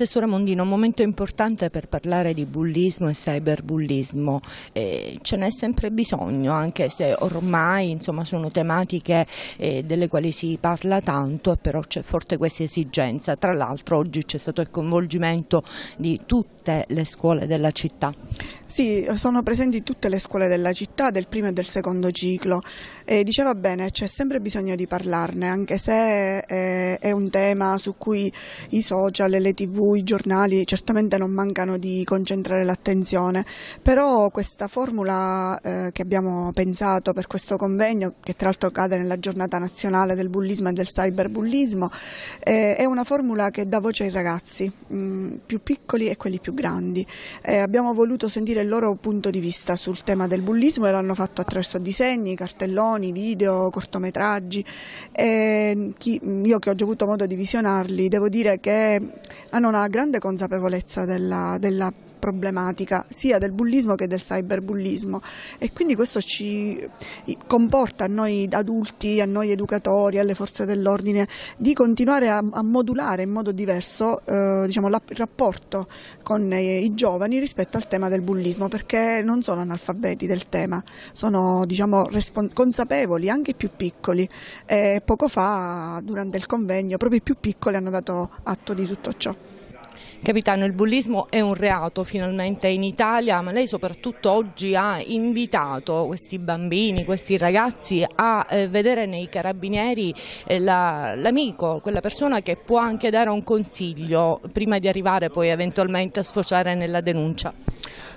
Assessore Mondino, un momento importante per parlare di bullismo e cyberbullismo, eh, ce n'è sempre bisogno anche se ormai insomma, sono tematiche eh, delle quali si parla tanto però c'è forte questa esigenza, tra l'altro oggi c'è stato il coinvolgimento di tutte le scuole della città. Sì, sono presenti tutte le scuole della città del primo e del secondo ciclo, e diceva bene, c'è sempre bisogno di parlarne, anche se eh, è un tema su cui i social, le tv, i giornali certamente non mancano di concentrare l'attenzione, però questa formula eh, che abbiamo pensato per questo convegno, che tra l'altro cade nella giornata nazionale del bullismo e del cyberbullismo, eh, è una formula che dà voce ai ragazzi mm, più piccoli e quelli più grandi. abbiamo voluto sentire il loro punto di vista sul tema del bullismo e l'hanno fatto attraverso disegni, cartelloni, animazioni, video, cortometraggi. E ehm, chi, io che ho già avuto modo di visionarli, devo dire che hanno una grande consapevolezza della, della problematica sia del bullismo che del cyberbullismo e quindi questo ci comporta a noi adulti, a noi educatori, alle forze dell'ordine di continuare a, a modulare in modo diverso eh, diciamo, il rapporto con i, i giovani rispetto al tema del bullismo perché non sono analfabeti del tema, sono diciamo, consapevoli consapevoli, anche i più piccoli. E eh, poco fa, durante il convegno, proprio i più piccoli hanno dato atto di tutto ciò. Capitano, il bullismo è un reato finalmente in Italia, ma lei soprattutto oggi ha invitato questi bambini, questi ragazzi a eh, vedere nei carabinieri eh, l'amico, quella persona che può anche dare un consiglio prima di arrivare poi eventualmente a sfociare nella denuncia.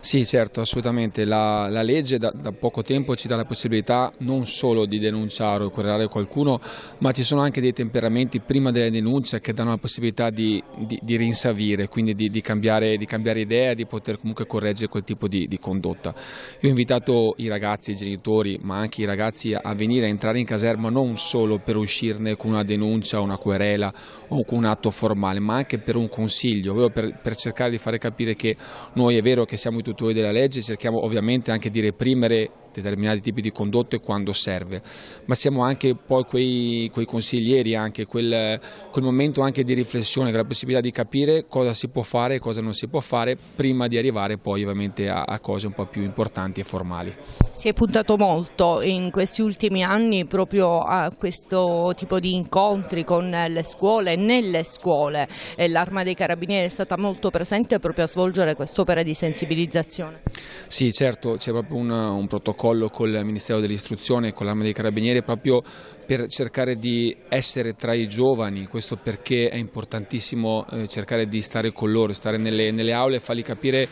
Sì, certo, assolutamente. La, la legge da, da, poco tempo ci dà la possibilità non solo di denunciare o querelare qualcuno, ma ci sono anche dei temperamenti prima delle denunce che danno la possibilità di, di, di rinsavire, quindi di, di, cambiare, di cambiare idea, di poter comunque correggere quel tipo di, di condotta. Io ho invitato i ragazzi, i genitori, ma anche i ragazzi a venire a entrare in caserma non solo per uscirne con una denuncia, una querela o con un atto formale, ma anche per un consiglio, per, per cercare di fare capire che noi è vero che siamo siamo i tutori della legge, cerchiamo ovviamente anche di reprimere determinati tipi di condotte quando serve, ma siamo anche poi quei, quei consiglieri, anche quel, quel, momento anche di riflessione, la possibilità di capire cosa si può fare e cosa non si può fare prima di arrivare poi ovviamente a, a cose un po' più importanti e formali. Si è puntato molto in questi ultimi anni proprio a questo tipo di incontri con le scuole, nelle scuole e l'Arma dei Carabinieri è stata molto presente proprio a svolgere quest'opera di sensibilizzazione. Sì certo, c'è proprio un, un protocollo protocollo col Ministero dell'Istruzione e con l'Arma dei Carabinieri proprio per cercare di essere tra i giovani, questo perché è importantissimo eh, cercare di stare con loro, stare nelle, nelle aule e fargli capire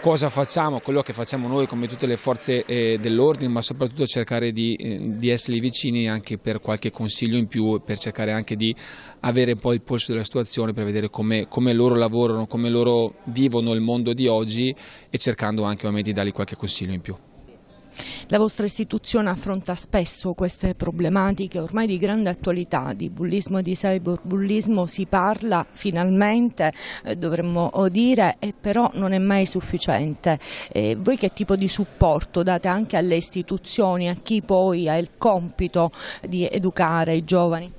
cosa facciamo, quello che facciamo noi come tutte le forze eh, dell'ordine, ma soprattutto cercare di, eh, di esserli vicini anche per qualche consiglio in più, per cercare anche di avere un po' il polso della situazione, per vedere come, come loro lavorano, come loro vivono il mondo di oggi e cercando anche ovviamente di dargli qualche consiglio in più. La vostra istituzione affronta spesso queste problematiche ormai di grande attualità, di bullismo e di cyberbullismo si parla finalmente, eh, dovremmo dire, e però non è mai sufficiente. Eh, voi che tipo di supporto date anche alle istituzioni, a chi poi ha il compito di educare i giovani?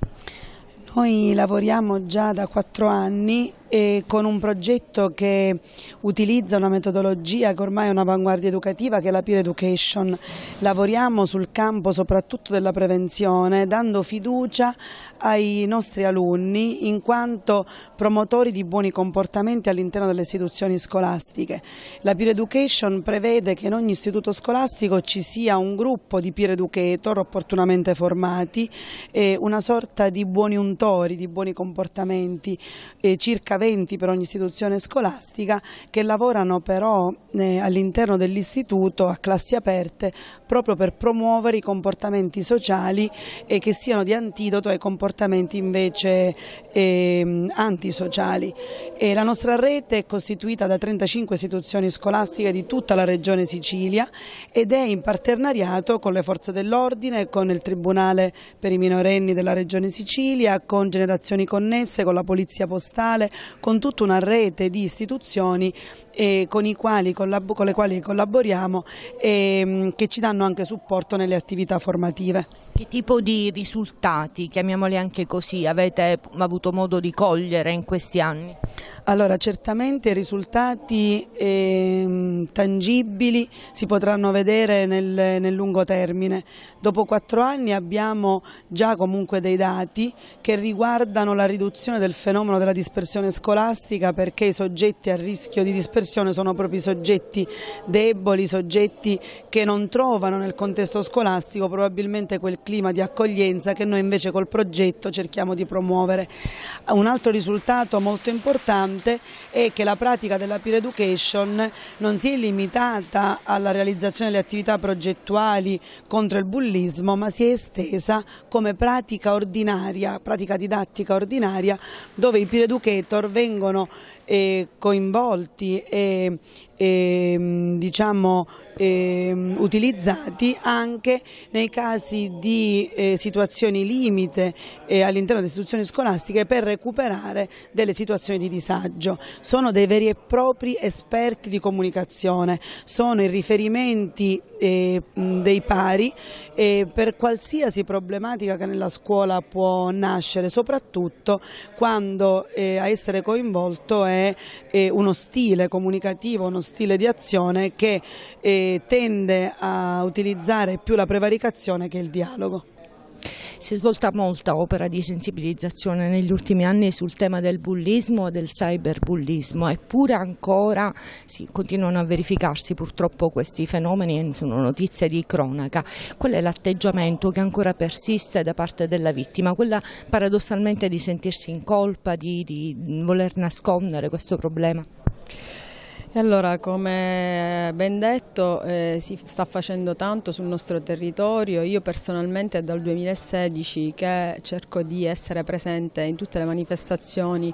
Noi lavoriamo già da quattro anni e con un progetto che utilizza una metodologia che ormai è un'avanguardia educativa che è la peer education. Lavoriamo sul campo soprattutto della prevenzione dando fiducia ai nostri alunni in quanto promotori di buoni comportamenti all'interno delle istituzioni scolastiche. La peer education prevede che in ogni istituto scolastico ci sia un gruppo di peer educator opportunamente formati, una sorta di buoni untori, di buoni comportamenti eh, circa 20 per ogni istituzione scolastica che lavorano però eh, all'interno dell'istituto a classi aperte proprio per promuovere i comportamenti sociali e che siano di antidoto ai comportamenti invece ehm, antisociali. E la nostra rete è costituita da 35 istituzioni scolastiche di tutta la regione Sicilia ed è in partenariato con le forze dell'ordine, con il Tribunale per i minorenni della regione Sicilia, con Generazioni Connesse, con la Polizia Postale, con tutta una rete di istituzioni eh, con, quali con, le quali collaboriamo e mm, che ci danno anche supporto nelle attività formative. Che tipo di risultati, chiamiamoli anche così, avete avuto modo di cogliere in questi anni? Allora, certamente risultati eh, tangibili si potranno vedere nel, nel lungo termine. Dopo quattro anni abbiamo già comunque dei dati che riguardano la riduzione del fenomeno della dispersione scolastica perché i soggetti a rischio di dispersione sono proprio i soggetti deboli, soggetti che non trovano nel contesto scolastico probabilmente quel clima di accoglienza che noi invece col progetto cerchiamo di promuovere. Un altro risultato molto importante è che la pratica della peer education non si è limitata alla realizzazione delle attività progettuali contro il bullismo ma si è estesa come pratica ordinaria, pratica didattica ordinaria dove i peer educator vengono eh, coinvolti e, e ehm, diciamo, eh, utilizzati anche nei casi di eh, situazioni limite eh, all'interno delle istituzioni scolastiche per recuperare delle situazioni di disagio. Sono dei veri e propri esperti di comunicazione, sono i riferimenti eh, dei pari per qualsiasi problematica che nella scuola può nascere, soprattutto quando eh, a essere coinvolto è eh, uno stile comunicativo, uno stile di azione che eh, tende a utilizzare più la prevaricazione che il dialogo. Si è svolta molta opera di sensibilizzazione negli ultimi anni sul tema del bullismo e del cyberbullismo, eppure ancora si continuano a verificarsi purtroppo questi fenomeni e sono notizie di cronaca. Qual è l'atteggiamento che ancora persiste da parte della vittima? Quella paradossalmente di sentirsi in colpa, di, di voler nascondere questo problema? E allora, come ben detto, eh, si sta facendo tanto sul nostro territorio. Io personalmente è dal 2016 che cerco di essere presente in tutte le manifestazioni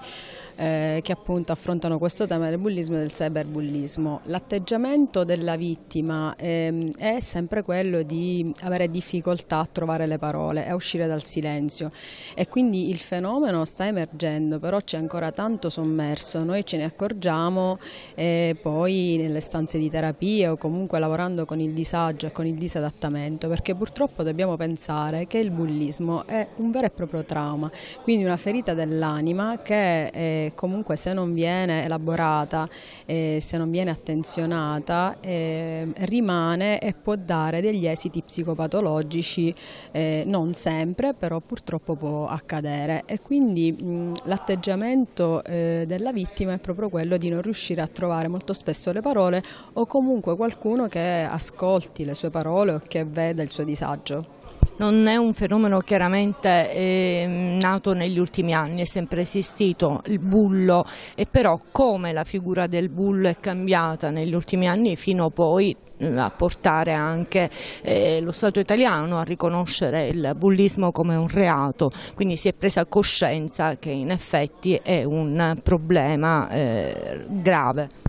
eh, che appunto affrontano questo tema del bullismo e del cyberbullismo. L'atteggiamento della vittima eh, è sempre quello di avere difficoltà a trovare le parole, a uscire dal silenzio e quindi il fenomeno sta emergendo, però c'è ancora tanto sommerso, noi ce ne accorgiamo ehm, poi nelle stanze di terapia o comunque lavorando con il disagio e con il disadattamento perché purtroppo dobbiamo pensare che il bullismo è un vero e proprio trauma, quindi una ferita dell'anima che eh, comunque se non viene elaborata, eh, se non viene attenzionata eh, rimane e può dare degli esiti psicopatologici, eh, non sempre però purtroppo può accadere e quindi l'atteggiamento eh, della vittima è proprio quello di non riuscire a trovare molto molto spesso le parole o comunque qualcuno che ascolti le sue parole o che veda il suo disagio. Non è un fenomeno chiaramente eh, nato negli ultimi anni, è sempre esistito il bullo e però come la figura del bullo è cambiata negli ultimi anni fino poi eh, a portare anche eh, lo Stato italiano a riconoscere il bullismo come un reato, quindi si è presa coscienza che in effetti è un problema eh, grave.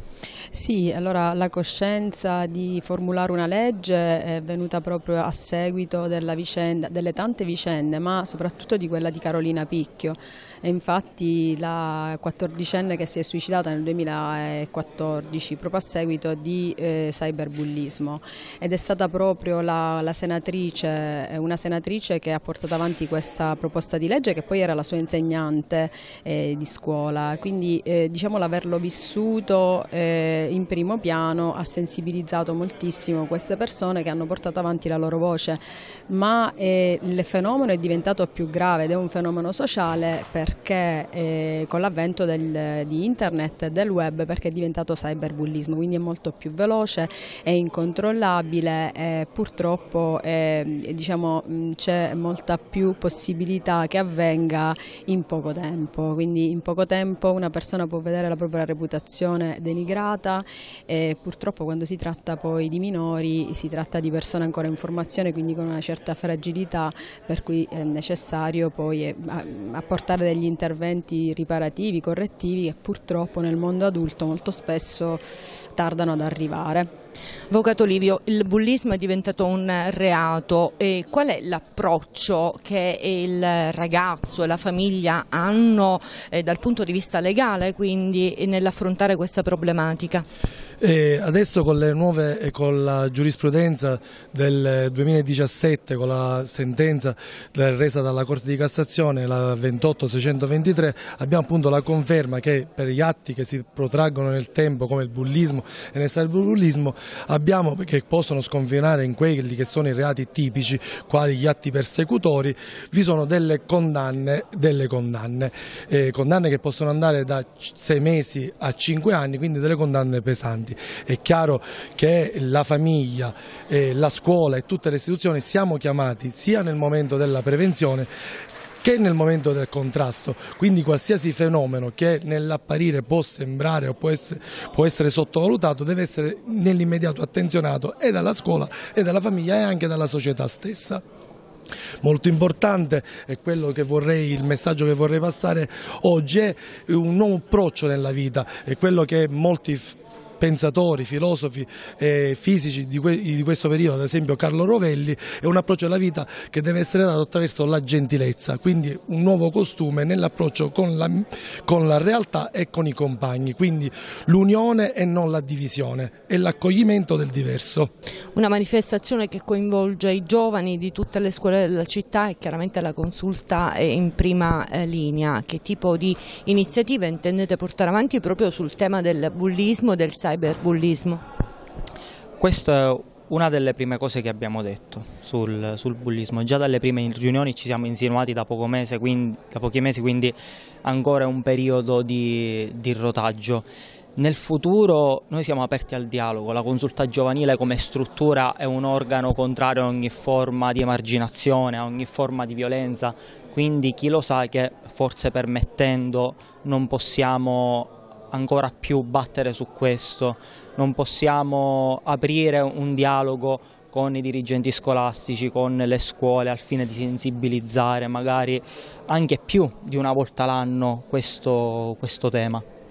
Sì, allora la coscienza di formulare una legge è venuta proprio a seguito vicenda, delle tante vicende, ma soprattutto di quella di Carolina Picchio. E infatti la quattordicenne che si è suicidata nel 2014 proprio a seguito di eh, cyberbullismo ed è stata proprio la, la senatrice, eh, una senatrice che ha portato avanti questa proposta di legge che poi era la sua insegnante eh, di scuola, quindi eh, diciamo l'averlo vissuto eh, eh, in primo piano ha sensibilizzato moltissimo queste persone che hanno portato avanti la loro voce, ma eh, il fenomeno è diventato più grave ed è un fenomeno sociale perché eh, con l'avvento di internet e del web perché è diventato cyberbullismo, quindi è molto più veloce, è incontrollabile, purtroppo diciamo, c'è molta più possibilità che avvenga in poco tempo, quindi in poco tempo una persona può vedere la propria reputazione denigrata, difficoltà e eh, purtroppo quando si tratta poi di minori si tratta di persone ancora in formazione quindi con una certa fragilità per cui è necessario poi eh, apportare degli interventi riparativi, correttivi che purtroppo nel mondo adulto molto spesso tardano ad arrivare. Avvocato Livio, il bullismo è diventato un reato e qual è l'approccio che il ragazzo e la famiglia hanno eh, dal punto di vista legale quindi nell'affrontare questa problematica? E adesso con, nuove, eh, con, la giurisprudenza del 2017, con la sentenza resa dalla Corte di Cassazione, la 28623, abbiamo appunto la conferma che per gli atti che si protraggono nel tempo come il bullismo e nel cyberbullismo abbiamo, che possono sconfinare in quelli che sono i reati tipici, quali gli atti persecutori, vi sono delle condanne, delle condanne, eh, condanne che possono andare da 6 mesi a 5 anni, quindi delle condanne pesanti presenti. È chiaro che la famiglia, eh, la scuola e tutte le istituzioni siamo chiamati sia nel momento della prevenzione che nel momento del contrasto, quindi qualsiasi fenomeno che nell'apparire può sembrare o può essere, può essere sottovalutato deve essere nell'immediato attenzionato e dalla scuola e dalla famiglia e anche dalla società stessa. Molto importante è quello che vorrei, il messaggio che vorrei passare oggi è un nuovo approccio nella vita, è quello che molti pensatori, filosofi e fisici di, que di questo periodo, ad esempio Carlo Rovelli, è un approccio alla vita che deve essere dato attraverso la gentilezza, quindi un nuovo costume nell'approccio con la, con la realtà e con i compagni, quindi l'unione e non la divisione è l'accoglimento del diverso. Una manifestazione che coinvolge i giovani di tutte le scuole della città e chiaramente la consulta è in prima eh, linea. Che tipo di iniziative intendete portare avanti proprio sul tema del bullismo del cyberbullismo? cyberbullismo? Questa è una delle prime cose che abbiamo detto sul, sul, bullismo, già dalle prime riunioni ci siamo insinuati da, mese, quindi, da pochi mesi, quindi ancora è un periodo di, di rotaggio. Nel futuro noi siamo aperti al dialogo, la consulta giovanile come struttura è un organo contrario a ogni forma di emarginazione, a ogni forma di violenza, quindi chi lo sa che forse permettendo non possiamo ancora più battere su questo, non possiamo aprire un dialogo con i dirigenti scolastici, con le scuole al fine di sensibilizzare magari anche più di una volta l'anno questo, questo tema.